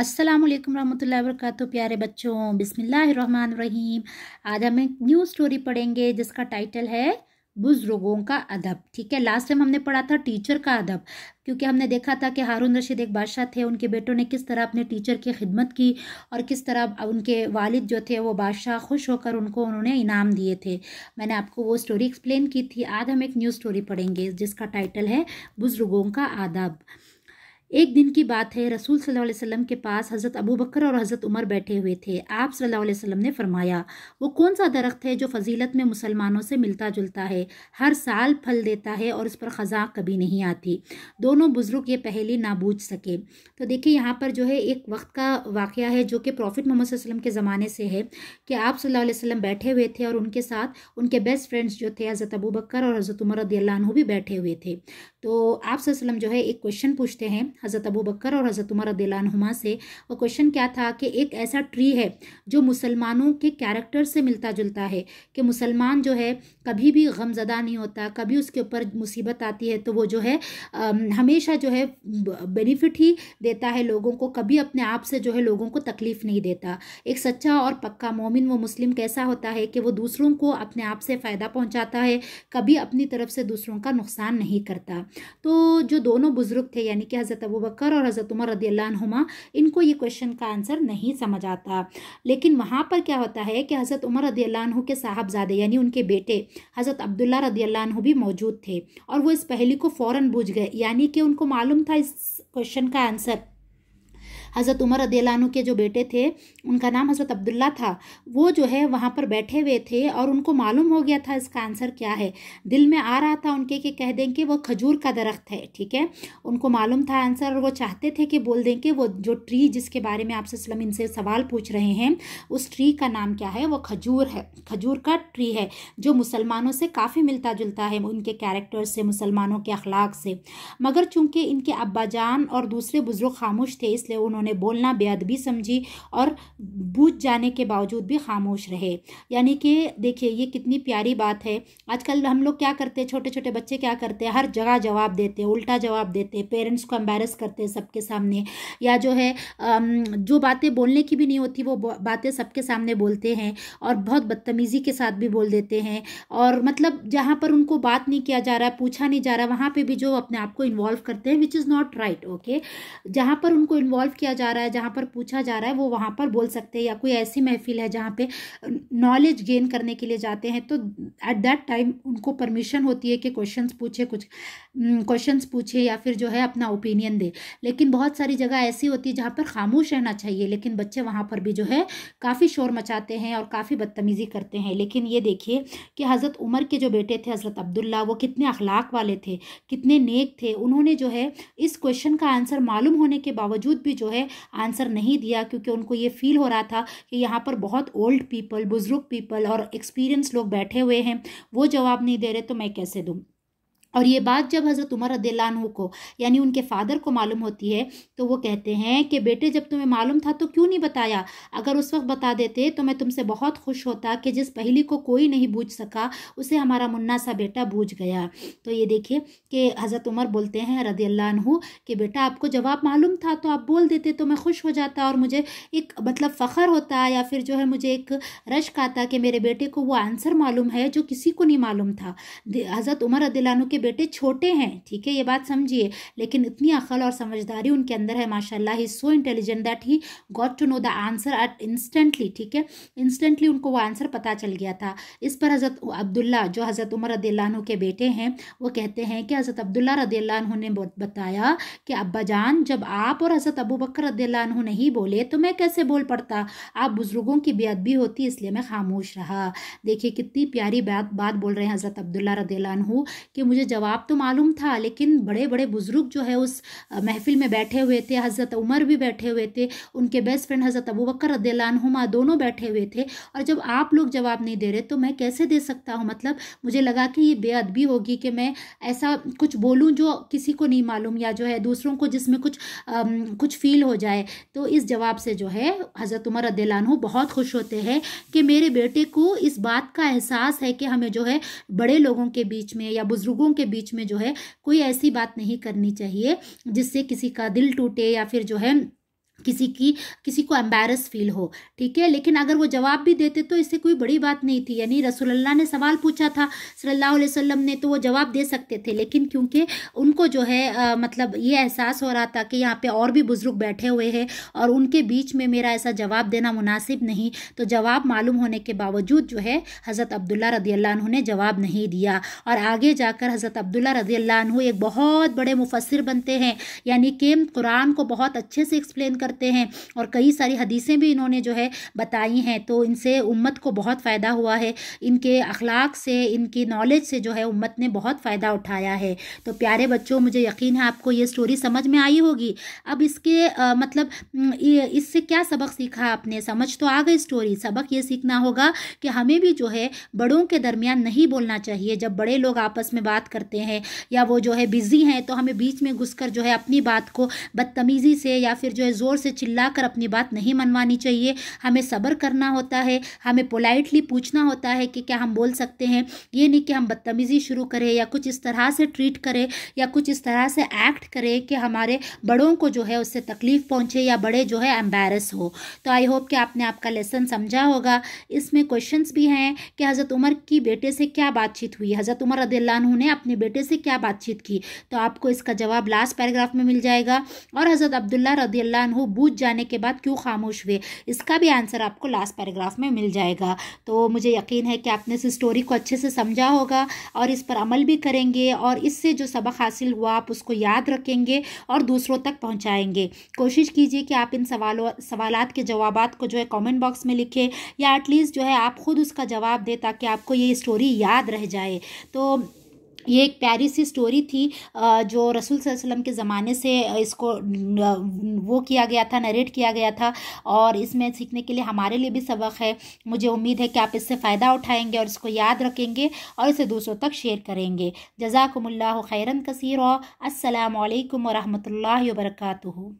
अस्सलाम वालेकुम रहमतुल्लाहि वरकत प्यारे बच्चों बिस्मिल्लाहिर्रहमानिर्रहीम आज हम एक न्यू स्टोरी पढ़ेंगे जिसका टाइटल है बुज़ुर्गों का अदब ठीक है लास्ट टाइम हमने पढ़ा था टीचर का अदब क्योंकि हमने देखा था कि हारून रशीद एक बादशाह थे उनके बेटों ने किस तरह अपने टीचर की खिदमत की और किस तरह उनके वालिद जो थे वो बादशाह खुश होकर उनको उन्होंने इनाम दिए थे मैंने आपको वो स्टोरी एक्सप्लेन की थी आज हम एक न्यू स्टोरी पढ़ेंगे जिसका टाइटल है बुज़ुर्गों का अदब एक दिन की बात है रसूल सल्लल्लाहु अलैहि वसल्लम के पास हज़रत अबू बकर और हज़रत उमर बैठे हुए थे आप सल्लल्लाहु अलैहि वसल्लम ने फरमाया वो कौन सा दरख्त है जो फजीलत में मुसलमानों से मिलता जुलता है हर साल फल देता है और उस पर ख़जा कभी नहीं आती दोनों बुज़ुर्ग ये पहली ना बूझ सके तो देखिए यहाँ पर जो है एक वक्त का वाक़ है जो कि प्रॉफिट मोहम्मद वसलम के ज़माने से है कि आप सल्ला वसम बैठे हुए थे और उनके साथ उनके बेस्ट फ्रेंड्स जो थे हज़रत अबू बकर और हज़रत उमर रदील्ला भी बैठे हुए थे तो आप जो है एक क्वेश्चन पूछते हैं हज़रत अबू बकर और हज़रत उमर दिलानुमा से वो क्वेश्चन क्या था कि एक ऐसा ट्री है जो मुसलमानों के कैरेक्टर से मिलता जुलता है कि मुसलमान जो है कभी भी गमजदा नहीं होता कभी उसके ऊपर मुसीबत आती है तो वो जो है हमेशा जो है बेनिफिट ही देता है लोगों को कभी अपने आप से जो है लोगों को तकलीफ़ नहीं देता एक सच्चा और पक्का मोमिन व मुस्लिम कैसा होता है कि वो दूसरों को अपने आप से फ़ायदा पहुंचाता है कभी अपनी तरफ से दूसरों का नुकसान नहीं करता तो जो दोनों बुज़ुर्ग थे यानी कि हज़रत अबू बकर और हज़रत उमर रदी अल्लाहुमा इनको ये क्वेश्चन का आंसर नहीं समझ आता लेकिन वहाँ पर क्या होता है कि हज़रत उमर रदी के साहबजादे यानी उनके बेटे हज़रत अब्दुल्ला रदी भी मौजूद थे और वो इस पहली को फ़ौर बूझ गए यानी कि उनको मालूम था इस क्वेश्चन का आंसर हज़रत उमर रदीलानु के जो बेटे थे उनका नाम हज़रत अब्दुल्ला था वो जो है वहाँ पर बैठे हुए थे और उनको मालूम हो गया था इसका आंसर क्या है दिल में आ रहा था उनके कि कह दें कि वो खजूर का दरख्त है ठीक है उनको मालूम था आंसर और वो चाहते थे कि बोल दें कि वो जो ट्री जिसके बारे में आपसे सलम इनसे सवाल पूछ रहे हैं उस ट्री का नाम क्या है वो खजूर है खजूर का ट्री है जो मुसलमानों से काफ़ी मिलता जुलता है उनके कैरेक्टर से मुसलमानों के अखलाक से मगर चूंकि इनके अब्बाजान और दूसरे बुज़ुर्ग खामोश थे इसलिए उन्होंने उन्होंने बोलना भी समझी और बूझ जाने के बावजूद भी खामोश रहे यानी कि देखिए ये कितनी प्यारी बात है आजकल हम लोग क्या करते हैं छोटे छोटे बच्चे क्या करते हैं हर जगह जवाब देते हैं उल्टा जवाब देते हैं पेरेंट्स को एम्बेरस करते हैं सबके सामने या जो है जो बातें बोलने की भी नहीं होती वो बातें सबके सामने बोलते हैं और बहुत बदतमीज़ी के साथ भी बोल देते हैं और मतलब जहाँ पर उनको बात नहीं किया जा रहा है पूछा नहीं जा रहा वहाँ पर भी जो अपने आप को इन्वॉल्व करते हैं which is not right okay जहाँ पर उनको इन्वॉल्व किया जा रहा है जहाँ पर पूछा जा रहा है वो वहाँ पर बोल सकते हैं या कोई ऐसी महफिल है जहाँ पे नॉलेज गेन करने के लिए जाते हैं तो एट दैट टाइम उनको परमिशन होती है कि क्वेश्चंस पूछे कुछ क्वेश्चंस पूछे या फिर जो है अपना ओपिनियन दे लेकिन बहुत सारी जगह ऐसी होती है जहाँ पर खामोश रहना चाहिए लेकिन बच्चे वहाँ पर भी जो है काफ़ी शोर मचाते हैं और काफ़ी बदतमीज़ी करते हैं लेकिन ये देखिए कि हज़रत उमर के जो बेटे थे हज़रत अब्दुल्ला वो कितने अखलाक वाले थे कितने नेक थे उन्होंने जो है इस क्वेश्चन का आंसर मालूम होने के बावजूद भी जो है है आंसर नहीं दिया क्योंकि उनको ये फील हो रहा था कि यहाँ पर बहुत ओल्ड पीपल बुज़ुर्ग पीपल और एक्सपीरियंस लोग बैठे हुए हैं वो जवाब नहीं दे रहे तो मैं कैसे दूँ और ये बात जब हज़रत उमर रदील्लानू को यानी उनके फ़ादर को मालूम होती है तो वो कहते हैं कि बेटे जब तुम्हें मालूम था तो क्यों नहीं बताया अगर उस वक्त बता देते तो मैं तुमसे बहुत खुश होता कि जिस पहली को कोई नहीं बूझ सका उसे हमारा मुन्ना सा बेटा बूझ गया तो ये देखिए कि हज़रत उमर बोलते हैं रदील्लानू कि बेटा आपको जवाब मालूम था तो आप बोल देते तो मैं खुश हो जाता और मुझे एक मतलब फ़ख्र होता या फिर जो है मुझे एक रश्क आता कि मेरे बेटे को वो आंसर मालूम है जो किसी को नहीं मालूम था हज़रत उमर रदील्लानू के बेटे छोटे हैं ठीक है ये बात समझिए लेकिन इतनी अकल और समझदारी उनके अंदर है माशाल्लाह he so intelligent that he got to know the answer at instantly ठीक है इंस्टेंटली उनको वो आंसर पता चल गया था इस पर हज़रत अब्दुल्ला जो हज़रत उमर रदील्लानू के बेटे हैं वो कहते हैं कि हज़रत अब्दुल्ला रदील्लानू ने बताया कि अब्बा जान जब आप और हज़रत अबू बकर रदील्लानू नहीं बोले तो मैं कैसे बोल पड़ता आप बुज़ुर्गों की बेअदबी होती इसलिए मैं खामोश रहा देखिए कितनी प्यारी बात बात बोल रहे हैं हज़रत अब्दुल्ला रदील्लानू कि मुझे जवाब तो मालूम था लेकिन बड़े बड़े बुज़ुर्ग जो है उस महफिल में बैठे हुए थे हज़रत उमर भी बैठे हुए थे उनके बेस्ट फ्रेंड हज़रत अबू बकर रदीलानुमा दोनों बैठे हुए थे और जब आप लोग जवाब नहीं दे रहे तो मैं कैसे दे सकता हूँ मतलब मुझे लगा कि ये बेअदबी होगी कि मैं ऐसा कुछ बोलूँ जो किसी को नहीं मालूम या जो है दूसरों को जिसमें कुछ अम, कुछ फील हो जाए तो इस जवाब से जो है हज़रत उमर रदीलानु बहुत खुश होते हैं कि मेरे बेटे को इस बात का एहसास है कि हमें जो है बड़े लोगों के बीच में या बुज़ुर्गों के बीच में जो है कोई ऐसी बात नहीं करनी चाहिए जिससे किसी का दिल टूटे या फिर जो है किसी की किसी को एम्बेरस फील हो ठीक है लेकिन अगर वो जवाब भी देते तो इससे कोई बड़ी बात नहीं थी यानी रसोल्ला ने सवाल पूछा था सल्लल्लाहु अलैहि वसल्लम ने तो वो जवाब दे सकते थे लेकिन क्योंकि उनको जो है आ, मतलब ये एहसास हो रहा था कि यहाँ पे और भी बुज़ुर्ग बैठे हुए हैं और उनके बीच में मेरा ऐसा जवाब देना मुनासिब नहीं तो जवाब मालूम होने के बावजूद जो है हज़रत अब्दुल्ला रदी ने जवाब नहीं दिया और आगे जाकर हज़रत अब्दुल्ला रदी एक बहुत बड़े मुफसर बनते हैं यानी कि कुरान को बहुत अच्छे से एक्सप्लेन करते करते हैं और कई सारी हदीसें भी इन्होंने जो है बताई हैं तो इनसे उम्मत को बहुत फ़ायदा हुआ है इनके अखलाक से इनकी नॉलेज से जो है उम्मत ने बहुत फ़ायदा उठाया है तो प्यारे बच्चों मुझे यकीन है आपको ये स्टोरी समझ में आई होगी अब इसके आ, मतलब इससे क्या सबक सीखा आपने समझ तो आ गई स्टोरी सबक ये सीखना होगा कि हमें भी जो है बड़ों के दरमियान नहीं बोलना चाहिए जब बड़े लोग आपस में बात करते हैं या वो जो है बिज़ी हैं तो हमें बीच में घुसकर जो है अपनी बात को बदतमीज़ी से या फिर जो है ज़ोर ज़ोर से चिल्लाकर अपनी बात नहीं मनवानी चाहिए हमें सब्र करना होता है हमें पोलाइटली पूछना होता है कि क्या हम बोल सकते हैं ये नहीं कि हम बदतमीज़ी शुरू करें या कुछ इस तरह से ट्रीट करें या कुछ इस तरह से एक्ट करें कि हमारे बड़ों को जो है उससे तकलीफ़ पहुँचे या बड़े जो है एम्बेरस हो तो आई होप कि आपने आपका लेसन समझा होगा इसमें क्वेश्चन भी हैं कि हज़रत उमर की बेटे से क्या बातचीत हुई हज़रत उमर रदील्ला ने अपने बेटे से क्या बातचीत की तो आपको इसका जवाब लास्ट पैराग्राफ में मिल जाएगा और हज़रत अब्दुल्ला रदील्ला बूझ जाने के बाद क्यों खामोश हुए इसका भी आंसर आपको लास्ट पैराग्राफ में मिल जाएगा तो मुझे यकीन है कि आपने इस स्टोरी को अच्छे से समझा होगा और इस पर अमल भी करेंगे और इससे जो सबक हासिल हुआ आप उसको याद रखेंगे और दूसरों तक पहुँचाएँगे कोशिश कीजिए कि आप इन सवालों सवाल के जवाब को जो है कॉमेंट बॉक्स में लिखें या एटलीस्ट जो है आप खुद उसका जवाब दें ताकि आपको ये स्टोरी याद रह जाए तो ये एक प्यारी सी स्टोरी थी जो रसूल वसल्लम के ज़माने से इसको वो किया गया था नरेट किया गया था और इसमें सीखने के लिए हमारे लिए भी सबक है मुझे उम्मीद है कि आप इससे फ़ायदा उठाएंगे और इसको याद रखेंगे और इसे दूसरों तक शेयर करेंगे जजाकमल्ला खैरन कसीर असलकम वरहमल वर्का